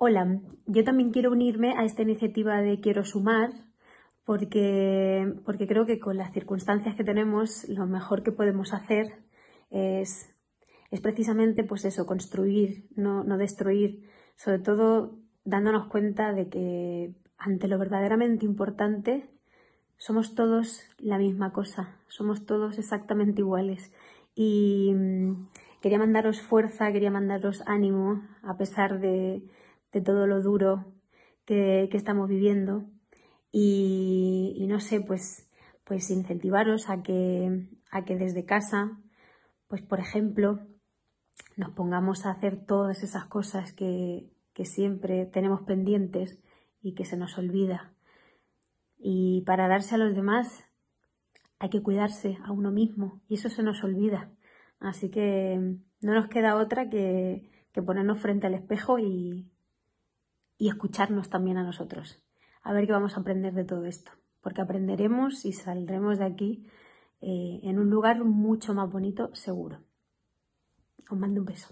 Hola, yo también quiero unirme a esta iniciativa de Quiero Sumar porque, porque creo que con las circunstancias que tenemos lo mejor que podemos hacer es, precisamente pues eso, construir, no destruir, sobre todo dándonos cuenta de que ante lo verdaderamente importante somos todos la misma cosa, somos todos exactamente iguales y mm, quería mandaros fuerza, quería mandaros ánimo a pesar de de todo lo duro que, estamos viviendo. Y, no sé, pues, pues incentivaros a que, a que desde casa, pues por ejemplo, nos pongamos a hacer todas esas cosas que, que siempre tenemos pendientes y que se nos olvida. Y para darse a los demás hay que cuidarse a uno mismo y eso se nos olvida. Así que no nos queda otra que, que ponernos frente al espejo y, y escucharnos también a nosotros. A ver qué vamos a aprender de todo esto, porque aprenderemos y saldremos de aquí eh, en un lugar mucho más bonito, seguro. Os mando un beso.